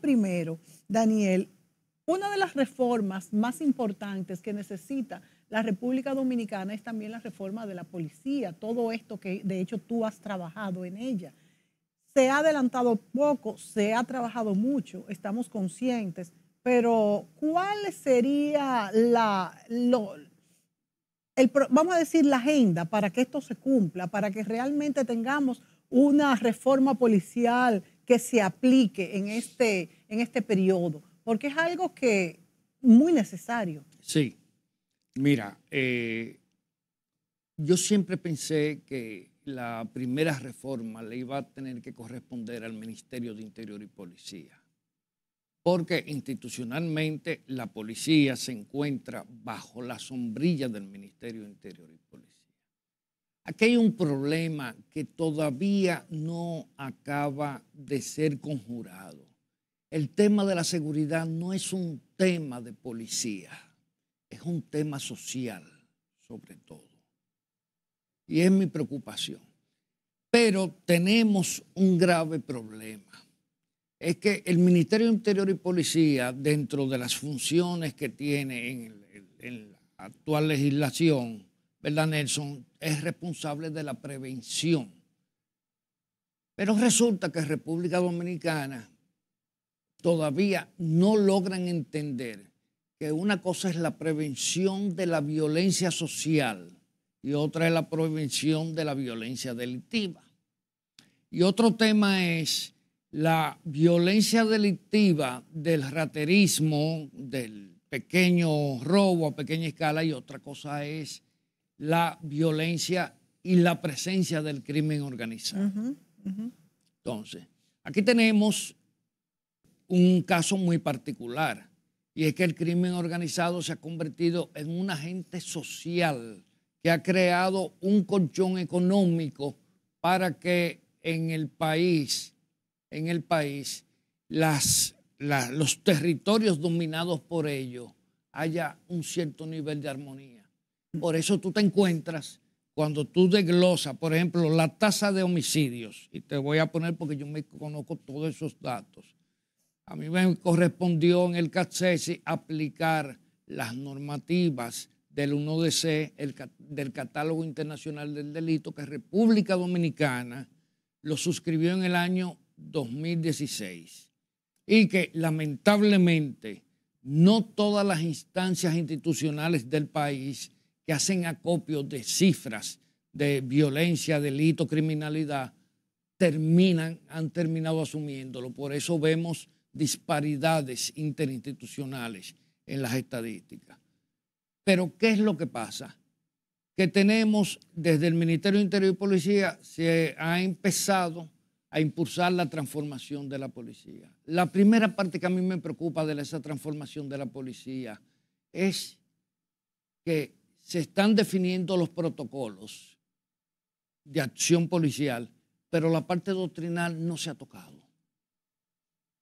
Primero, Daniel, una de las reformas más importantes que necesita la República Dominicana es también la reforma de la policía, todo esto que de hecho tú has trabajado en ella. Se ha adelantado poco, se ha trabajado mucho, estamos conscientes, pero ¿cuál sería la, el, vamos a decir, la agenda para que esto se cumpla, para que realmente tengamos una reforma policial? que se aplique en este, en este periodo, porque es algo que muy necesario. Sí, mira, eh, yo siempre pensé que la primera reforma le iba a tener que corresponder al Ministerio de Interior y Policía, porque institucionalmente la policía se encuentra bajo la sombrilla del Ministerio de Interior y Policía. Aquí hay un problema que todavía no acaba de ser conjurado. El tema de la seguridad no es un tema de policía, es un tema social, sobre todo. Y es mi preocupación. Pero tenemos un grave problema. Es que el Ministerio Interior y Policía, dentro de las funciones que tiene en, en la actual legislación, ¿verdad, Nelson? Es responsable de la prevención. Pero resulta que República Dominicana todavía no logran entender que una cosa es la prevención de la violencia social y otra es la prevención de la violencia delictiva. Y otro tema es la violencia delictiva del raterismo, del pequeño robo a pequeña escala, y otra cosa es la violencia y la presencia del crimen organizado. Entonces, aquí tenemos un caso muy particular, y es que el crimen organizado se ha convertido en un agente social que ha creado un colchón económico para que en el país, en el país, las, los territorios dominados por ellos haya un cierto nivel de armonía. Por eso tú te encuentras cuando tú desglosas, por ejemplo, la tasa de homicidios, y te voy a poner porque yo me conozco todos esos datos, a mí me correspondió en el CACESI aplicar las normativas del 1DC, del Catálogo Internacional del Delito, que República Dominicana lo suscribió en el año 2016 y que lamentablemente no todas las instancias institucionales del país que hacen acopio de cifras de violencia, delito, criminalidad, terminan, han terminado asumiéndolo. Por eso vemos disparidades interinstitucionales en las estadísticas. Pero ¿qué es lo que pasa? Que tenemos desde el Ministerio de Interior y Policía se ha empezado a impulsar la transformación de la policía. La primera parte que a mí me preocupa de esa transformación de la policía es que se están definiendo los protocolos de acción policial, pero la parte doctrinal no se ha tocado.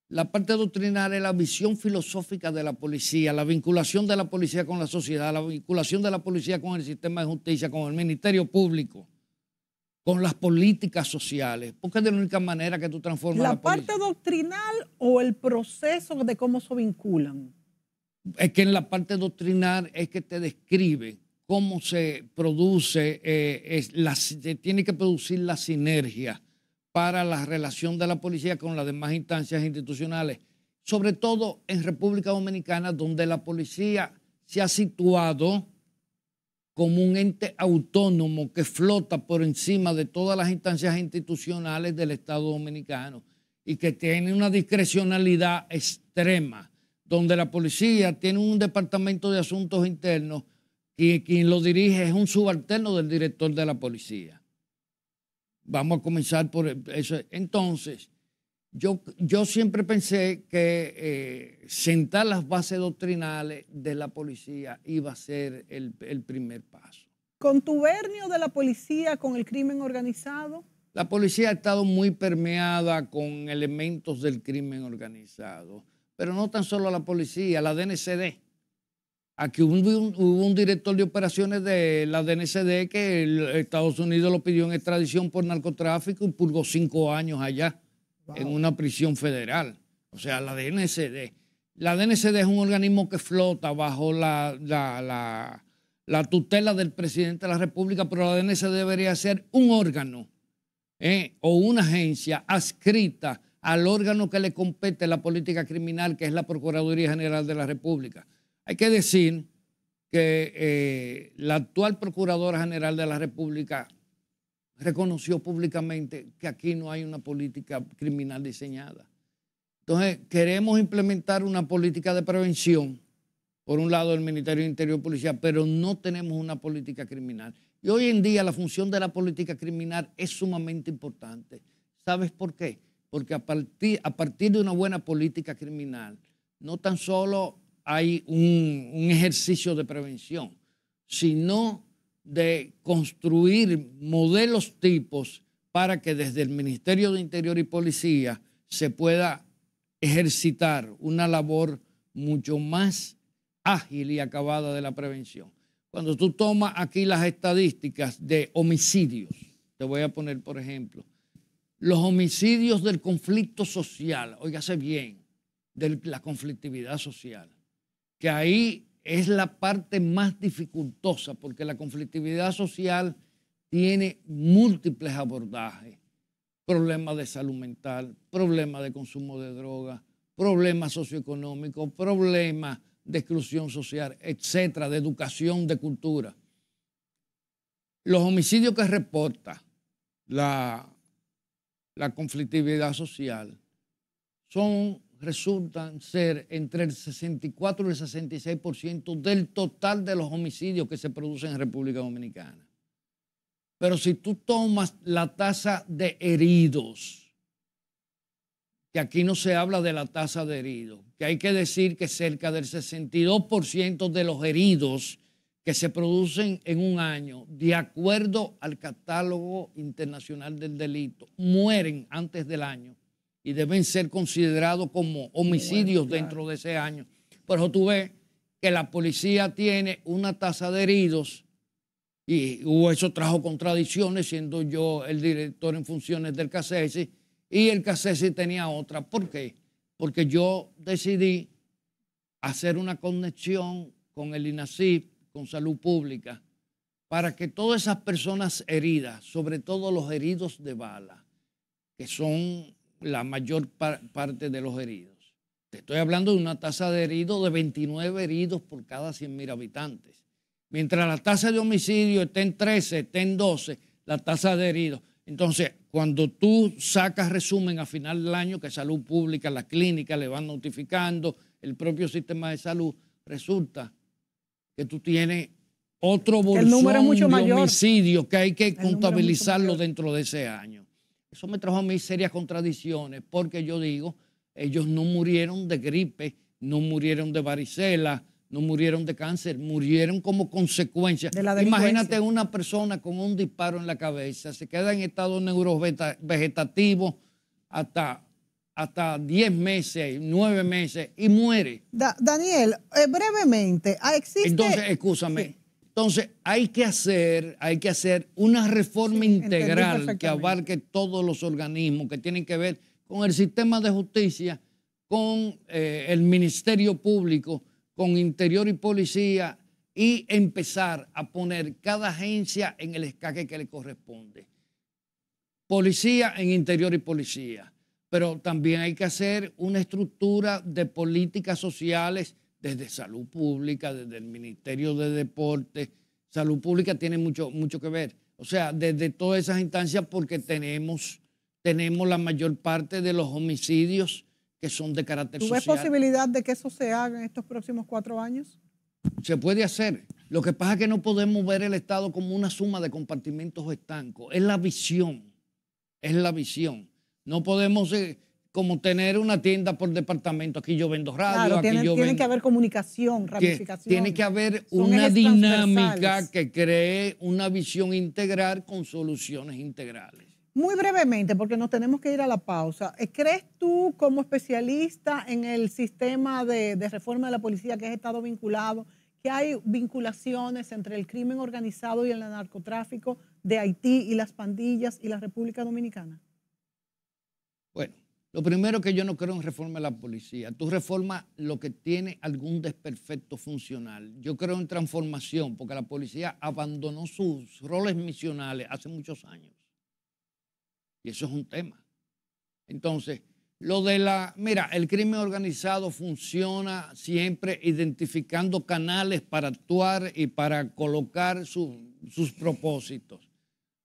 La parte doctrinal es la visión filosófica de la policía, la vinculación de la policía con la sociedad, la vinculación de la policía con el sistema de justicia, con el Ministerio Público, con las políticas sociales, porque es de la única manera que tú transformas la, la parte doctrinal o el proceso de cómo se vinculan. Es que en la parte doctrinal es que te describe cómo se produce, eh, tiene que producir la sinergia para la relación de la policía con las demás instancias institucionales, sobre todo en República Dominicana, donde la policía se ha situado como un ente autónomo que flota por encima de todas las instancias institucionales del Estado dominicano y que tiene una discrecionalidad extrema, donde la policía tiene un departamento de asuntos internos y quien lo dirige es un subalterno del director de la policía. Vamos a comenzar por eso. Entonces, yo, yo siempre pensé que eh, sentar las bases doctrinales de la policía iba a ser el, el primer paso. ¿Contubernio de la policía con el crimen organizado? La policía ha estado muy permeada con elementos del crimen organizado, pero no tan solo la policía, la DNCD Aquí hubo un, director de operaciones de la DNCD que Estados Unidos lo pidió en extradición por narcotráfico y purgó cinco años allá en una prisión federal. O sea, la DNCD. La DNCD es un organismo que flota bajo la, tutela del presidente de la República, pero la DNCD debería ser un órgano eh, o una agencia adscrita al órgano que le compete la política criminal, que es la Procuraduría General de la República. Hay que decir que eh, la actual Procuradora General de la República reconoció públicamente que aquí no hay una política criminal diseñada. Entonces, queremos implementar una política de prevención, por un lado, del Ministerio de Interior Policía, pero no tenemos una política criminal. Y hoy en día la función de la política criminal es sumamente importante. ¿Sabes por qué? Porque a partir, a partir de una buena política criminal, no tan solo hay un, ejercicio de prevención, sino de construir modelos tipos para que desde el Ministerio de Interior y Policía se pueda ejercitar una labor mucho más ágil y acabada de la prevención. Cuando tú tomas aquí las estadísticas de homicidios, te voy a poner por ejemplo, los homicidios del conflicto social, óigase bien, de la conflictividad social, que ahí es la parte más dificultosa, porque la conflictividad social tiene múltiples abordajes. Problemas de salud mental, problemas de consumo de drogas, problemas socioeconómicos, problemas de exclusión social, etcétera, de educación, de cultura. Los homicidios que reporta la, la conflictividad social son resultan ser entre el 64 y el 66% del total de los homicidios que se producen en República Dominicana. Pero si tú tomas la tasa de heridos, que aquí no se habla de la tasa de heridos, que hay que decir que cerca del 62% de los heridos que se producen en un año, de acuerdo al catálogo internacional del delito, mueren antes del año y deben ser considerados como homicidios dentro de ese año. Por eso tú ves que la policía tiene una tasa de heridos y eso trajo contradicciones, siendo yo el director en funciones del CACESI, y el CACESI tenía otra. ¿Por qué? Porque yo decidí hacer una conexión con el INACIP, con Salud Pública, para que todas esas personas heridas, sobre todo los heridos de bala, que son la mayor parte de los heridos. Te estoy hablando de una tasa de heridos de 29 heridos por cada 100.000 habitantes. Mientras la tasa de homicidio esté en 13, esté en 12, la tasa de heridos. Entonces, cuando tú sacas resumen a final del año, que salud pública, las clínicas le van notificando, el propio sistema de salud, resulta que tú tienes otro bolsón de homicidios que hay que contabilizarlo dentro de ese año. Eso me trajo a mí serias contradicciones porque yo digo, ellos no murieron de gripe, no murieron de varicela, no murieron de cáncer, murieron como consecuencia. De la Imagínate una persona con un disparo en la cabeza, se queda en estado neurovegetativo hasta hasta 10 meses, 9 meses y muere. Daniel, eh, brevemente, ah, existe... Entonces, escúchame, entonces, hay que hacer, hay que hacer una reforma integral que abarque todos los organismos que tienen que ver con el sistema de justicia, con eh, el Ministerio Público, con Interior y Policía, y empezar a poner cada agencia en el escaque que le corresponde. Policía en Interior y Policía, pero también hay que hacer una estructura de políticas sociales desde salud pública, desde el Ministerio de Deporte, Salud pública tiene mucho, mucho que ver. O sea, desde todas esas instancias porque tenemos, tenemos la mayor parte de los homicidios que son de carácter ¿Tú ves posibilidad de que eso se haga en estos próximos cuatro años? Se puede hacer. Lo que pasa es que no podemos ver el Estado como una suma de compartimentos estancos. Es la visión. Es la visión. No podemos... Eh, como tener una tienda por departamento. Aquí yo vendo radio, aquí tiene, Tiene que haber comunicación, ramificación. Tiene que haber una dinámica que cree una visión integral con soluciones integrales. Muy brevemente, porque nos tenemos que ir a la pausa. Eh, ¿Crees tú, como especialista en el sistema de, de reforma de la policía que has estado vinculado, que hay vinculaciones entre el crimen organizado y el narcotráfico de Haití y las pandillas y la República Dominicana? Bueno, lo primero que yo no creo en reforma de la policía. Tú reformas lo que tiene algún desperfecto funcional. Yo creo en transformación, porque la policía abandonó sus roles misionales hace muchos años. Y eso es un tema. Entonces, lo de la, mira, el crimen organizado funciona siempre identificando canales para actuar y para colocar sus propósitos.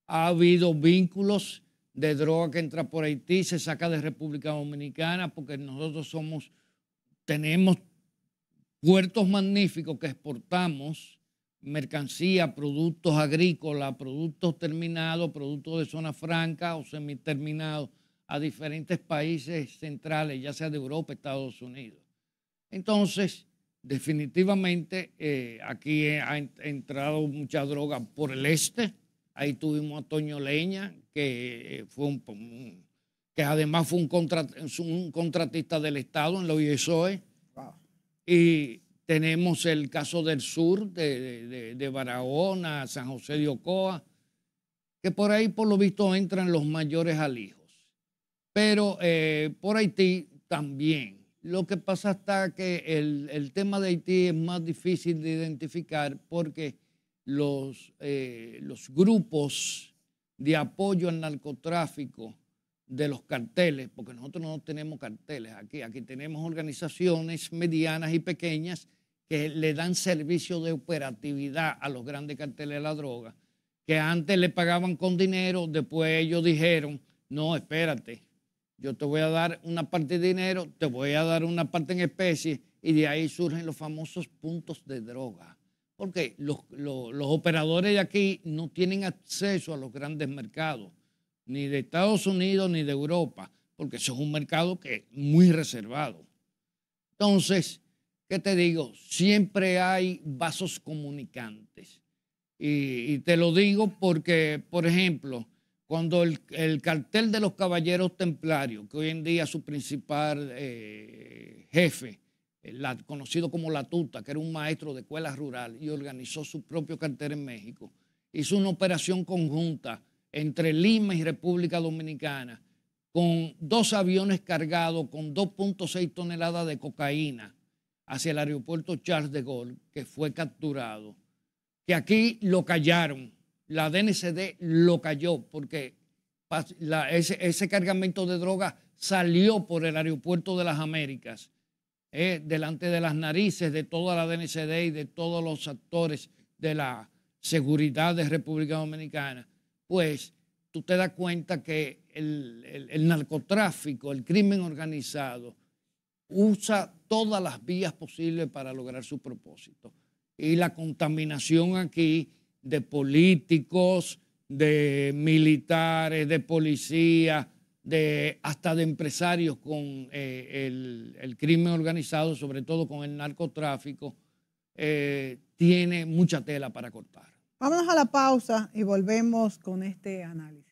Ha habido vínculos de droga que entra por Haití se saca de República Dominicana porque nosotros somos, tenemos puertos magníficos que exportamos mercancía, productos agrícolas, productos terminados, productos de zona franca o semiterminados a diferentes países centrales, ya sea de Europa, Estados Unidos. Entonces, definitivamente eh, aquí ha entrado mucha droga por el este, Ahí tuvimos a Toño Leña, que, eh, fue un, que además fue un, contratista del Estado en la UISOE. Y tenemos el caso del sur, de, de, Barahona, San José de Ocoa, que por ahí por lo visto entran los mayores alijos. Pero eh, por Haití también. Lo que pasa está que el, el, tema de Haití es más difícil de identificar porque los, eh, los grupos de apoyo al narcotráfico de los carteles, porque nosotros no tenemos carteles aquí, aquí tenemos organizaciones medianas y pequeñas que le dan servicio de operatividad a los grandes carteles de la droga, que antes le pagaban con dinero, después ellos dijeron, no, espérate, yo te voy a dar una parte de dinero, te voy a dar una parte en especie, y de ahí surgen los famosos puntos de droga porque los, operadores de aquí no tienen acceso a los grandes mercados, ni de Estados Unidos ni de Europa, porque eso es un mercado que es muy reservado. Entonces, ¿qué te digo? Siempre hay vasos comunicantes. Y, te lo digo porque, por ejemplo, cuando el, cartel de los caballeros templarios, que hoy en día es su principal eh, jefe conocido como La Tuta, que era un maestro de escuela rural y organizó su propio cartel en México. Hizo una operación conjunta entre Lima y República Dominicana con dos aviones cargados con 2.6 toneladas de cocaína hacia el aeropuerto Charles de Gaulle, que fue capturado. Que aquí lo callaron, la DNCD lo cayó porque ese, ese cargamento de droga salió por el aeropuerto de las Américas delante de las narices de toda la DNCD y de todos los actores de la seguridad de República Dominicana, pues tú te das cuenta que el, el narcotráfico, el crimen organizado, usa todas las vías posibles para lograr su propósito. Y la contaminación aquí de políticos, de militares, de policías, de, hasta de empresarios con eh, el, crimen organizado, sobre todo con el narcotráfico, eh, tiene mucha tela para cortar. Vámonos a la pausa y volvemos con este análisis.